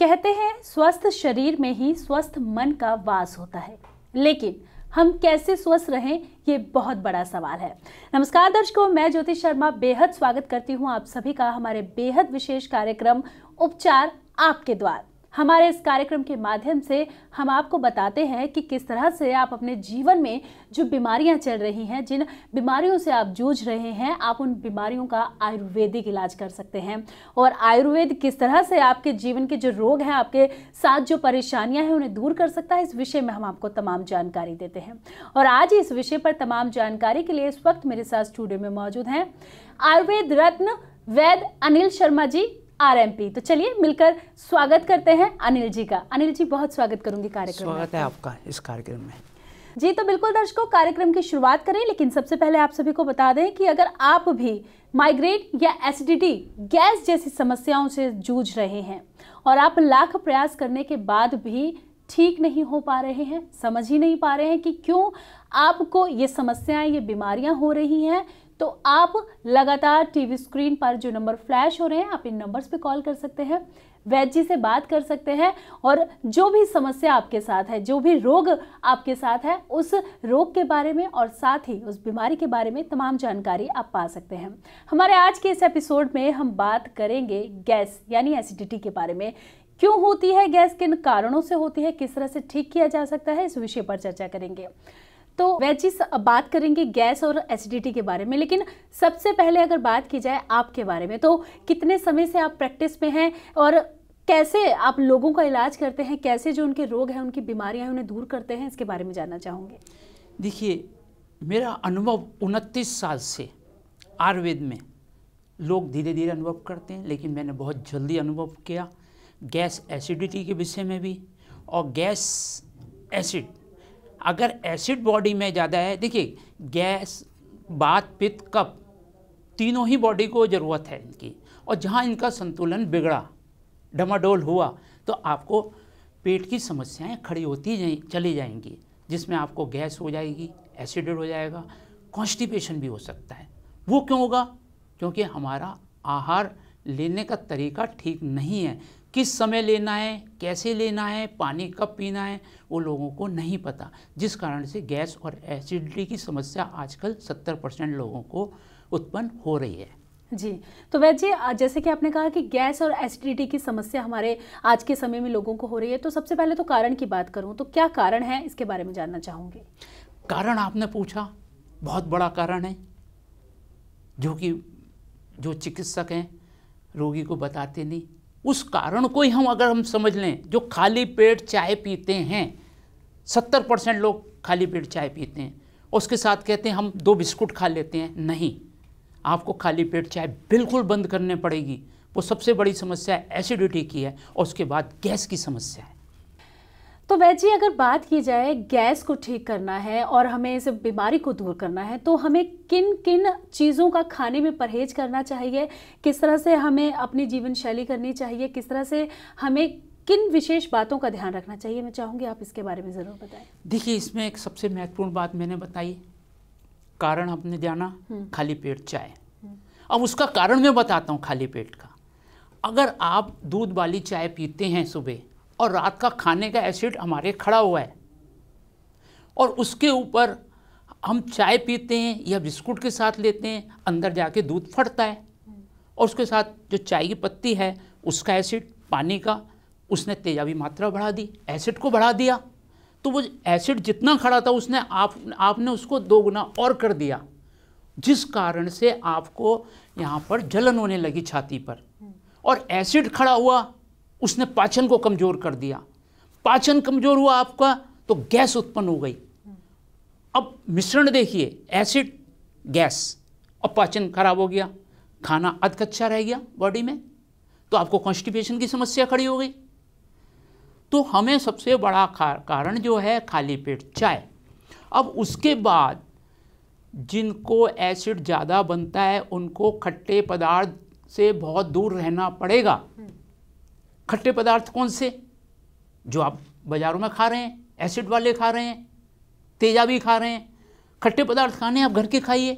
कहते हैं स्वस्थ शरीर में ही स्वस्थ मन का वास होता है लेकिन हम कैसे स्वस्थ रहें ये बहुत बड़ा सवाल है नमस्कार दर्शकों मैं ज्योति शर्मा बेहद स्वागत करती हूँ आप सभी का हमारे बेहद विशेष कार्यक्रम उपचार आपके द्वार हमारे इस कार्यक्रम के माध्यम से हम आपको बताते हैं कि किस तरह से आप अपने जीवन में जो बीमारियां चल रही हैं जिन बीमारियों से आप जूझ रहे हैं आप उन बीमारियों का आयुर्वेदिक इलाज कर सकते हैं और आयुर्वेद किस तरह से आपके जीवन के जो रोग हैं आपके साथ जो परेशानियां हैं उन्हें दूर कर सकता है इस विषय में हम आपको तमाम जानकारी देते हैं और आज इस विषय पर तमाम जानकारी के लिए इस वक्त मेरे साथ स्टूडियो में मौजूद हैं आयुर्वेद रत्न वैद अनिल शर्मा जी आरएमपी तो चलिए मिलकर स्वागत करते हैं अनिल जी का अनिल जी बहुत स्वागत करूंगी कार्यक्रम स्वागत है आपका इस कार्यक्रम में जी तो बिल्कुल दर्शकों कार्यक्रम की शुरुआत करें लेकिन सबसे पहले आप सभी को बता दें कि अगर आप भी माइग्रेट या एसिडिटी गैस जैसी समस्याओं से जूझ रहे हैं और आप लाख प्रयास करने के बाद भी ठीक नहीं हो पा रहे हैं समझ ही नहीं पा रहे हैं कि क्यों आपको ये समस्याएं ये बीमारियां हो रही हैं तो आप लगातार टीवी स्क्रीन पर जो नंबर फ्लैश हो रहे हैं आप इन नंबर्स पे कॉल कर सकते हैं वैद्य जी से बात कर सकते हैं और जो भी समस्या आपके साथ है जो भी रोग आपके साथ है उस रोग के बारे में और साथ ही उस बीमारी के बारे में तमाम जानकारी आप पा सकते हैं हमारे आज के इस एपिसोड में हम बात करेंगे गैस यानी एसिडिटी के बारे में क्यों होती है गैस किन कारणों से होती है किस तरह से ठीक किया जा सकता है इस विषय पर चर्चा करेंगे तो वह चीज़ बात करेंगे गैस और एसिडिटी के बारे में लेकिन सबसे पहले अगर बात की जाए आपके बारे में तो कितने समय से आप प्रैक्टिस में हैं और कैसे आप लोगों का इलाज करते हैं कैसे जो उनके रोग हैं उनकी बीमारियां हैं उन्हें दूर करते हैं इसके बारे में जानना चाहूँगी देखिए मेरा अनुभव उनतीस साल से आयुर्वेद में लोग धीरे धीरे अनुभव करते हैं लेकिन मैंने बहुत जल्दी अनुभव किया गैस एसिडिटी के विषय में भी और गैस एसिड अगर एसिड बॉडी में ज़्यादा है देखिए गैस बात पित्त कप तीनों ही बॉडी को ज़रूरत है इनकी और जहाँ इनका संतुलन बिगड़ा डमाडोल हुआ तो आपको पेट की समस्याएं खड़ी होती जा चली जाएंगी जिसमें आपको गैस हो जाएगी एसिडेड हो जाएगा कॉन्स्टिपेशन भी हो सकता है वो क्यों होगा क्योंकि हमारा आहार लेने का तरीका ठीक नहीं है किस समय लेना है कैसे लेना है पानी कब पीना है वो लोगों को नहीं पता जिस कारण से गैस और एसिडिटी की समस्या आजकल 70 परसेंट लोगों को उत्पन्न हो रही है जी तो वैद्य जी जैसे कि आपने कहा कि गैस और एसिडिटी की समस्या हमारे आज के समय में लोगों को हो रही है तो सबसे पहले तो कारण की बात करूँ तो क्या कारण है इसके बारे में जानना चाहूँगी कारण आपने पूछा बहुत बड़ा कारण है जो कि जो चिकित्सक हैं रोगी को बताते नहीं उस कारण को ही हम अगर हम समझ लें जो खाली पेट चाय पीते हैं सत्तर परसेंट लोग खाली पेट चाय पीते हैं उसके साथ कहते हैं हम दो बिस्कुट खा लेते हैं नहीं आपको खाली पेट चाय बिल्कुल बंद करने पड़ेगी वो सबसे बड़ी समस्या एसिडिटी की है और उसके बाद गैस की समस्या है तो वैद जी अगर बात की जाए गैस को ठीक करना है और हमें इस बीमारी को दूर करना है तो हमें किन किन चीज़ों का खाने में परहेज करना चाहिए किस तरह से हमें अपनी जीवन शैली करनी चाहिए किस तरह से हमें किन विशेष बातों का ध्यान रखना चाहिए मैं चाहूँगी आप इसके बारे में ज़रूर बताएं देखिए इसमें एक सबसे महत्वपूर्ण बात मैंने बताई कारण हमने जाना हम्म। खाली पेट चाय हम्म। अब उसका कारण मैं बताता हूँ खाली पेट का अगर आप दूध वाली चाय पीते हैं सुबह और रात का खाने का एसिड हमारे खड़ा हुआ है और उसके ऊपर हम चाय पीते हैं या बिस्कुट के साथ लेते हैं अंदर जाके दूध फटता है और उसके साथ जो चाय की पत्ती है उसका एसिड पानी का उसने तेजाबी मात्रा बढ़ा दी एसिड को बढ़ा दिया तो वो एसिड जितना खड़ा था उसने आप आपने उसको दो गुना और कर दिया जिस कारण से आपको यहाँ पर जलन होने लगी छाती पर और एसिड खड़ा हुआ उसने पाचन को कमज़ोर कर दिया पाचन कमज़ोर हुआ आपका तो गैस उत्पन्न हो गई अब मिश्रण देखिए एसिड गैस अब पाचन खराब हो गया खाना अध रह गया बॉडी में तो आपको कॉन्स्टिपेशन की समस्या खड़ी हो गई तो हमें सबसे बड़ा कारण जो है खाली पेट चाय अब उसके बाद जिनको एसिड ज़्यादा बनता है उनको खट्टे पदार्थ से बहुत दूर रहना पड़ेगा खट्टे पदार्थ कौन से जो आप बाज़ारों में खा रहे हैं एसिड वाले खा रहे हैं तेजाबी खा रहे हैं खट्टे पदार्थ खाने आप घर के खाइए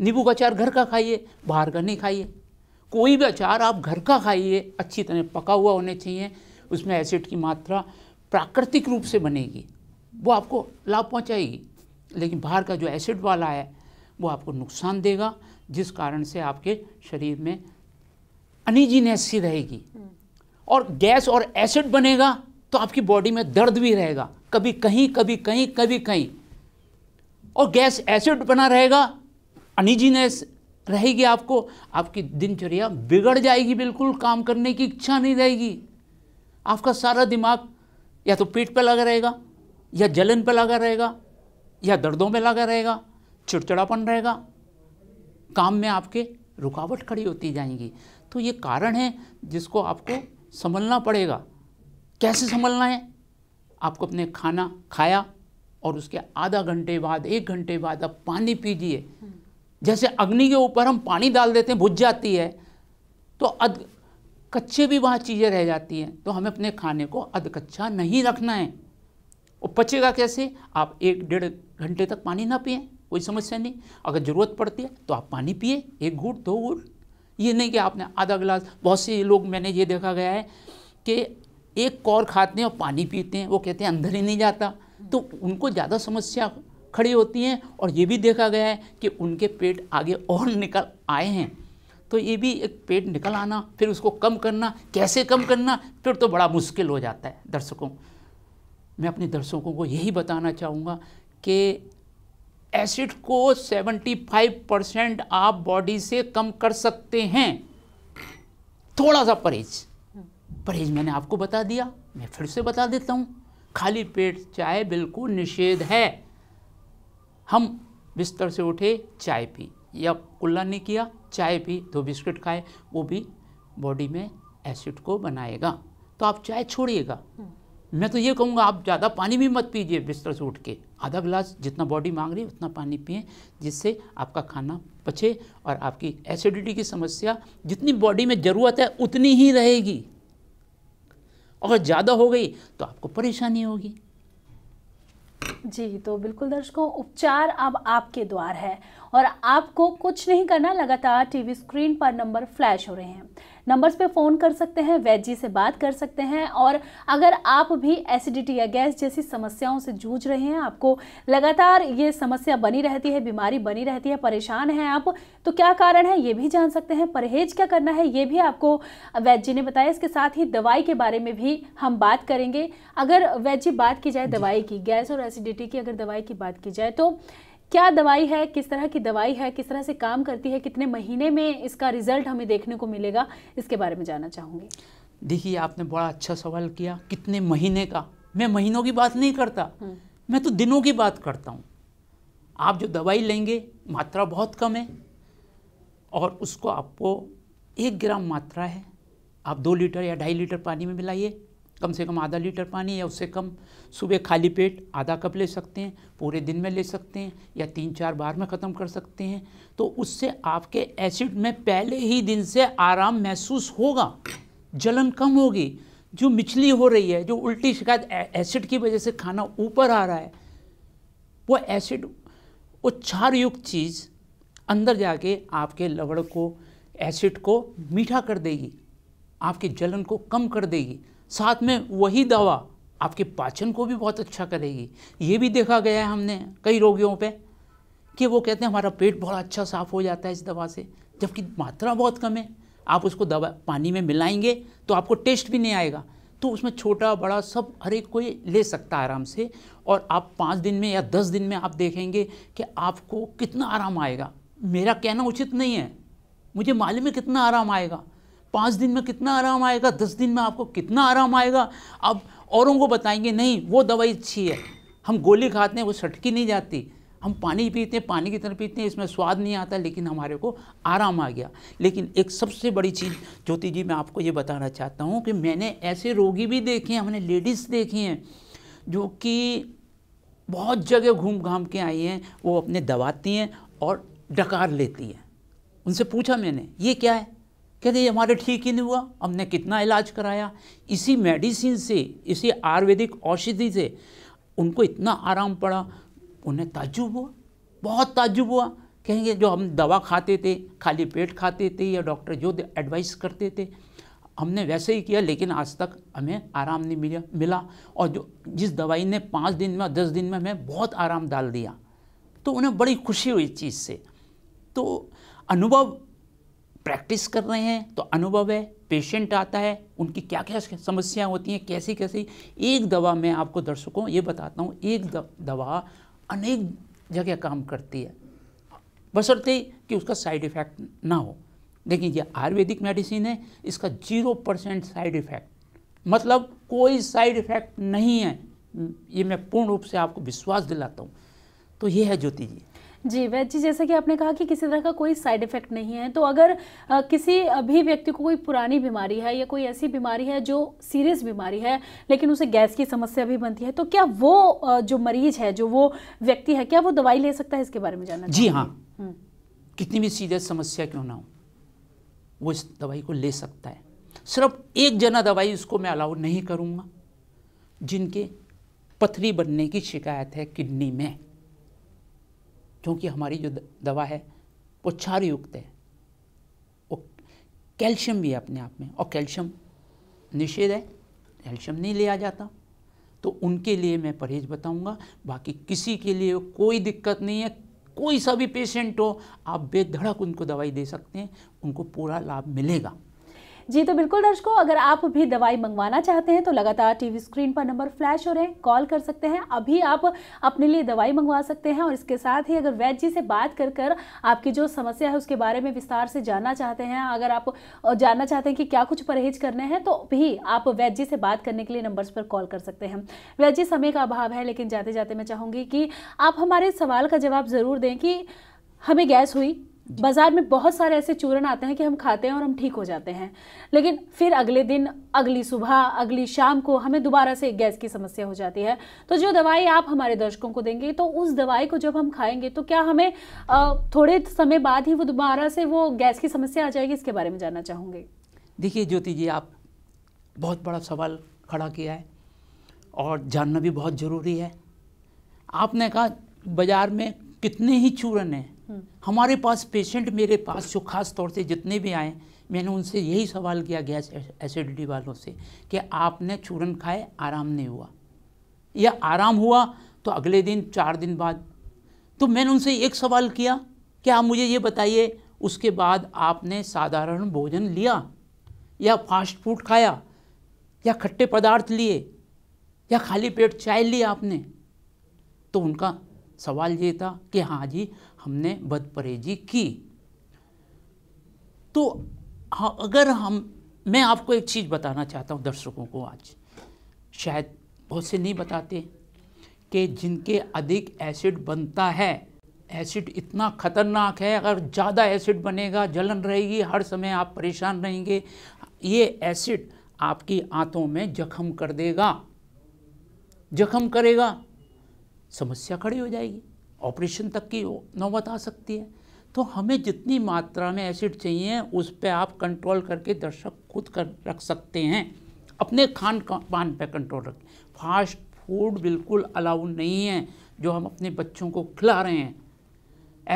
नींबू का अचार घर का खाइए बाहर का नहीं खाइए कोई भी अचार आप घर का खाइए अच्छी तरह पका हुआ होने चाहिए उसमें एसिड की मात्रा प्राकृतिक रूप से बनेगी वो आपको लाभ पहुंचाएगी लेकिन बाहर का जो एसिड वाला है वो आपको नुकसान देगा जिस कारण से आपके शरीर में अनिजीनेस सी रहेगी हम्म। और गैस और एसिड बनेगा तो आपकी बॉडी में दर्द भी रहेगा कभी कहीं कभी कहीं कभी कहीं और गैस एसिड बना रहेगा अनिजीनेस रहेगी आपको आपकी दिनचर्या बिगड़ जाएगी बिल्कुल काम करने की इच्छा नहीं रहेगी आपका सारा दिमाग या तो पेट पर लगा रहेगा या जलन पर लगा रहेगा या दर्दों में लगा रहेगा चिड़चिड़ापन रहेगा काम में आपके रुकावट खड़ी होती जाएंगी तो ये कारण है जिसको आपको संभलना पड़ेगा कैसे संभलना है आपको अपने खाना खाया और उसके आधा घंटे बाद एक घंटे बाद आप पानी पीजिए जैसे अग्नि के ऊपर हम पानी डाल देते हैं भुज जाती है तो अध कच्चे भी वहाँ चीज़ें रह जाती हैं तो हमें अपने खाने को अध कच्चा नहीं रखना है वो पचेगा कैसे आप एक डेढ़ घंटे तक पानी ना पिए कोई समस्या नहीं अगर ज़रूरत पड़ती है तो आप पानी पिए एक घूट दो घूट ये नहीं कि आपने आधा गिलास बहुत से लोग मैंने ये देखा गया है कि एक कौर खाते हैं और पानी पीते हैं वो कहते हैं अंदर ही नहीं जाता तो उनको ज़्यादा समस्या खड़ी होती हैं और ये भी देखा गया है कि उनके पेट आगे और निकल आए हैं तो ये भी एक पेट निकल आना फिर उसको कम करना कैसे कम करना फिर तो बड़ा मुश्किल हो जाता है दर्शकों मैं अपने दर्शकों को यही बताना चाहूँगा कि एसिड को 75 परसेंट आप बॉडी से कम कर सकते हैं थोड़ा सा परहेज परहेज मैंने आपको बता दिया मैं फिर से बता देता हूँ खाली पेट चाय बिल्कुल निषेध है हम बिस्तर से उठे चाय पी या कुल्ला नहीं किया चाय पी दो बिस्किट खाए वो भी बॉडी में एसिड को बनाएगा तो आप चाय छोड़िएगा मैं तो ये कहूँगा आप ज़्यादा पानी भी मत पीजिए बिस्तर से उठ के आधा गिलास जितना बॉडी मांग रही है उतना पानी पिए जिससे आपका खाना पचे और आपकी एसिडिटी की समस्या जितनी बॉडी में ज़रूरत है उतनी ही रहेगी अगर ज़्यादा हो गई तो आपको परेशानी होगी जी तो बिल्कुल दर्शकों उपचार अब आपके द्वार है और आपको कुछ नहीं करना लगातार टीवी स्क्रीन पर नंबर फ्लैश हो रहे हैं नंबर्स पे फ़ोन कर सकते हैं वैद जी से बात कर सकते हैं और अगर आप भी एसिडिटी या गैस जैसी समस्याओं से जूझ रहे हैं आपको लगातार ये समस्या बनी रहती है बीमारी बनी रहती है परेशान हैं आप तो क्या कारण है ये भी जान सकते हैं परहेज क्या करना है ये भी आपको वैद जी ने बताया इसके साथ ही दवाई के बारे में भी हम बात करेंगे अगर वैद जी बात की जाए दवाई की गैस और एसिडिटी की अगर दवाई की बात की जाए तो क्या दवाई है किस तरह की दवाई है किस तरह से काम करती है कितने महीने में इसका रिजल्ट हमें देखने को मिलेगा इसके बारे में जानना चाहूँगी देखिए आपने बड़ा अच्छा सवाल किया कितने महीने का मैं महीनों की बात नहीं करता हम्म। मैं तो दिनों की बात करता हूँ आप जो दवाई लेंगे मात्रा बहुत कम है और उसको आपको एक ग्राम मात्रा है आप दो लीटर या ढाई लीटर पानी में मिलाइए कम से कम आधा लीटर पानी या उससे कम सुबह खाली पेट आधा कप ले सकते हैं पूरे दिन में ले सकते हैं या तीन चार बार में ख़त्म कर सकते हैं तो उससे आपके एसिड में पहले ही दिन से आराम महसूस होगा जलन कम होगी जो मिचली हो रही है जो उल्टी शिकायत एसिड की वजह से खाना ऊपर आ रहा है वो एसिड वो क्षारयुक्त चीज़ अंदर जाके आपके लवड़ को एसिड को मीठा कर देगी आपकी जलन को कम कर देगी साथ में वही दवा आपके पाचन को भी बहुत अच्छा करेगी ये भी देखा गया है हमने कई रोगियों पे कि वो कहते हैं हमारा पेट बहुत अच्छा साफ़ हो जाता है इस दवा से जबकि मात्रा बहुत कम है आप उसको दवा पानी में मिलाएंगे तो आपको टेस्ट भी नहीं आएगा तो उसमें छोटा बड़ा सब हर एक कोई ले सकता है आराम से और आप पाँच दिन में या दस दिन में आप देखेंगे कि आपको कितना आराम आएगा मेरा कहना उचित नहीं है मुझे मालूम है कितना आराम आएगा पाँच दिन में कितना आराम आएगा दस दिन में आपको कितना आराम आएगा अब औरों को बताएंगे नहीं वो दवाई अच्छी है हम गोली खाते हैं वो सटकी नहीं जाती हम पानी पीते हैं पानी की तरह पीते हैं इसमें स्वाद नहीं आता लेकिन हमारे को आराम आ गया लेकिन एक सबसे बड़ी चीज़ ज्योति जी मैं आपको ये बताना चाहता हूँ कि मैंने ऐसे रोगी भी देखे हैं हमने लेडीज़ देखी हैं जो कि बहुत जगह घूम घाम के आई हैं वो अपने दबाती हैं और डकार लेती हैं उनसे पूछा मैंने ये क्या है कहते हमारे ठीक ही नहीं हुआ हमने कितना इलाज कराया इसी मेडिसिन से इसी आयुर्वेदिक औषधि से उनको इतना आराम पड़ा उन्हें ताजुब हुआ बहुत ताजुब हुआ कहेंगे जो हम दवा खाते थे खाली पेट खाते थे या डॉक्टर जो एडवाइस करते थे हमने वैसे ही किया लेकिन आज तक हमें आराम नहीं मिला मिला और जो जिस दवाई ने पाँच दिन में दस दिन में हमें बहुत आराम डाल दिया तो उन्हें बड़ी खुशी हुई इस चीज़ से तो अनुभव प्रैक्टिस कर रहे हैं तो अनुभव है पेशेंट आता है उनकी क्या क्या समस्याएं होती हैं कैसी कैसी एक दवा मैं आपको दर्शकों ये बताता हूँ एक दवा अनेक जगह काम करती है बसरते कि उसका साइड इफ़ेक्ट ना हो लेकिन ये आयुर्वेदिक मेडिसिन है इसका जीरो परसेंट साइड इफ़ेक्ट मतलब कोई साइड इफ़ेक्ट नहीं है ये मैं पूर्ण रूप से आपको विश्वास दिलाता हूँ तो ये है ज्योति जी जी वैद जी जैसे कि आपने कहा कि किसी तरह का कोई साइड इफेक्ट नहीं है तो अगर आ, किसी भी व्यक्ति को कोई पुरानी बीमारी है या कोई ऐसी बीमारी है जो सीरियस बीमारी है लेकिन उसे गैस की समस्या भी बनती है तो क्या वो जो मरीज है जो वो व्यक्ति है क्या वो दवाई ले सकता है इसके बारे में जानना जी हाँ हम्म। कितनी भी सीरियस समस्या क्यों ना हो वो इस दवाई को ले सकता है सिर्फ एक जना दवाई उसको मैं अलाउ नहीं करूँगा जिनके पथरी बनने की शिकायत है किडनी में क्योंकि हमारी जो दवा है वो क्षार युक्त है वो कैल्शियम भी है अपने आप में और कैल्शियम निषेध है कैल्शियम नहीं लिया जाता तो उनके लिए मैं परहेज बताऊंगा बाकी किसी के लिए कोई दिक्कत नहीं है कोई सा भी पेशेंट हो आप बेधड़क उनको दवाई दे सकते हैं उनको पूरा लाभ मिलेगा जी तो बिल्कुल दर्शकों अगर आप भी दवाई मंगवाना चाहते हैं तो लगातार टीवी स्क्रीन पर नंबर फ्लैश हो रहे हैं कॉल कर सकते हैं अभी आप अपने लिए दवाई मंगवा सकते हैं और इसके साथ ही अगर वैद्य जी से बात कर कर आपकी जो समस्या है उसके बारे में विस्तार से जानना चाहते हैं अगर आप जानना चाहते हैं कि क्या कुछ परहेज करने हैं तो भी आप वैद्य जी से बात करने के लिए नंबर्स पर कॉल कर सकते हैं वैद्य जी समय का अभाव है लेकिन जाते जाते मैं चाहूँगी कि आप हमारे सवाल का जवाब ज़रूर दें कि हमें गैस हुई बाज़ार में बहुत सारे ऐसे चूरण आते हैं कि हम खाते हैं और हम ठीक हो जाते हैं लेकिन फिर अगले दिन अगली सुबह अगली शाम को हमें दोबारा से गैस की समस्या हो जाती है तो जो दवाई आप हमारे दर्शकों को देंगे तो उस दवाई को जब हम खाएंगे तो क्या हमें थोड़े समय बाद ही वो दोबारा से वो गैस की समस्या आ जाएगी इसके बारे में जानना चाहूंगे देखिए ज्योति जी आप बहुत बड़ा सवाल खड़ा किया है और जानना भी बहुत ज़रूरी है आपने कहा बाज़ार में कितने ही चूरण हैं हमारे पास पेशेंट मेरे पास जो खास तौर से जितने भी आए मैंने उनसे यही सवाल किया गैस एसिडिटी वालों से कि आपने चूरन खाए आराम नहीं हुआ या आराम हुआ तो अगले दिन चार दिन बाद तो मैंने उनसे एक सवाल किया कि आप मुझे ये बताइए उसके बाद आपने साधारण भोजन लिया या फास्ट फूड खाया या खट्टे पदार्थ लिए या खाली पेट चाय लिया आपने तो उनका सवाल ये था कि हाँ जी हमने बद परहेजी की तो हाँ, अगर हम मैं आपको एक चीज़ बताना चाहता हूँ दर्शकों को आज शायद बहुत से नहीं बताते कि जिनके अधिक एसिड बनता है एसिड इतना ख़तरनाक है अगर ज़्यादा एसिड बनेगा जलन रहेगी हर समय आप परेशान रहेंगे ये एसिड आपकी आंतों में जख्म कर देगा जख्म करेगा समस्या खड़ी हो जाएगी ऑपरेशन तक की नौबत आ सकती है तो हमें जितनी मात्रा में एसिड चाहिए उस पर आप कंट्रोल करके दर्शक खुद कर रख सकते हैं अपने खान पान पर कंट्रोल रखें फास्ट फूड बिल्कुल अलाउ नहीं है जो हम अपने बच्चों को खिला रहे हैं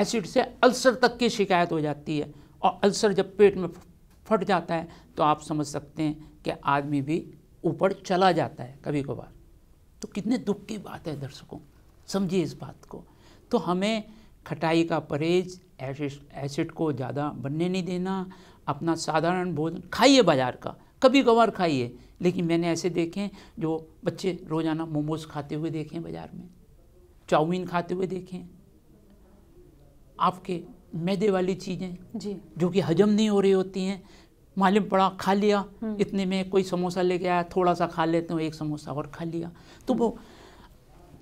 एसिड से अल्सर तक की शिकायत हो जाती है और अल्सर जब पेट में फट जाता है तो आप समझ सकते हैं कि आदमी भी ऊपर चला जाता है कभी कभार तो कितने दुख की बात है दर्शकों समझिए इस बात को तो हमें खटाई का परहेज एसिड को ज़्यादा बनने नहीं देना अपना साधारण भोजन खाइए बाज़ार का कभी कभार खाइए लेकिन मैंने ऐसे देखे जो बच्चे रोज़ाना मोमोज़ खाते हुए देखे बाज़ार में चाउमीन खाते हुए देखें आपके मैदे वाली चीज़ें जी जो कि हजम नहीं हो रही होती हैं मालूम पड़ा खा लिया हम्म। इतने में कोई समोसा लेके आया थोड़ा सा खा लेते हो एक समोसा और खा लिया तो वो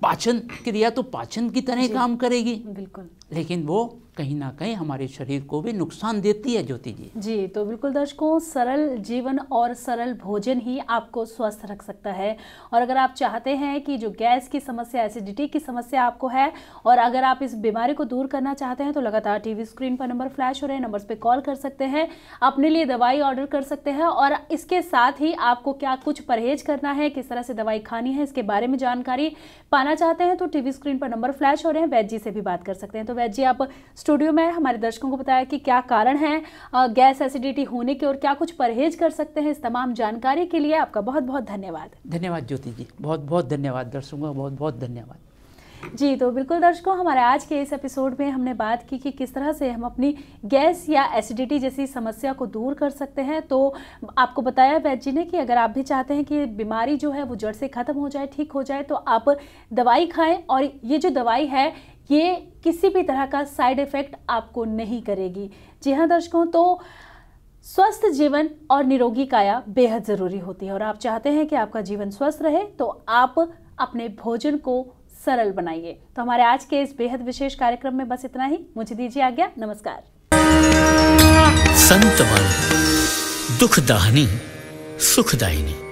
पाचन क्रिया तो पाचन की तरह काम करेगी बिल्कुल लेकिन वो कहीं ना कहीं हमारे शरीर को भी नुकसान देती है ज्योति जी जी तो बिल्कुल दर्शकों सरल जीवन और सरल भोजन ही आपको स्वस्थ रख सकता है और अगर आप चाहते हैं कि जो गैस की समस्या एसिडिटी की समस्या आपको है और अगर आप इस बीमारी को दूर करना चाहते हैं तो लगातार टीवी स्क्रीन पर नंबर फ्लैश हो रहे हैं नंबर पर कॉल कर सकते हैं अपने लिए दवाई ऑर्डर कर सकते हैं और इसके साथ ही आपको क्या कुछ परहेज करना है किस तरह से दवाई खानी है इसके बारे में जानकारी पाना चाहते हैं तो टीवी स्क्रीन पर नंबर फ्लैश हो रहे हैं वैद्य जी से भी बात कर सकते हैं तो वैद्य जी आप स्टूडियो में हमारे दर्शकों को बताया कि क्या कारण है गैस एसिडिटी होने के और क्या कुछ परहेज कर सकते हैं इस तमाम जानकारी के लिए आपका बहुत बहुत धन्यवाद धन्यवाद ज्योति जी बहुत बहुत धन्यवाद दर्शकों का बहुत बहुत धन्यवाद जी तो बिल्कुल दर्शकों हमारे आज के इस एपिसोड में हमने बात की कि किस तरह से हम अपनी गैस या एसिडिटी जैसी समस्या को दूर कर सकते हैं तो आपको बताया वैद्य जी ने कि अगर आप भी चाहते हैं कि बीमारी जो है वो जड़ से ख़त्म हो जाए ठीक हो जाए तो आप दवाई खाएं और ये जो दवाई है ये किसी भी तरह का साइड इफ़ेक्ट आपको नहीं करेगी जी हाँ दर्शकों तो स्वस्थ जीवन और निरोगी काया बेहद ज़रूरी होती है और आप चाहते हैं कि आपका जीवन स्वस्थ रहे तो आप अपने भोजन को सरल बनाइए तो हमारे आज के इस बेहद विशेष कार्यक्रम में बस इतना ही मुझे दीजिए आज्ञा नमस्कार संत दुख दाहिनी सुखदायिनी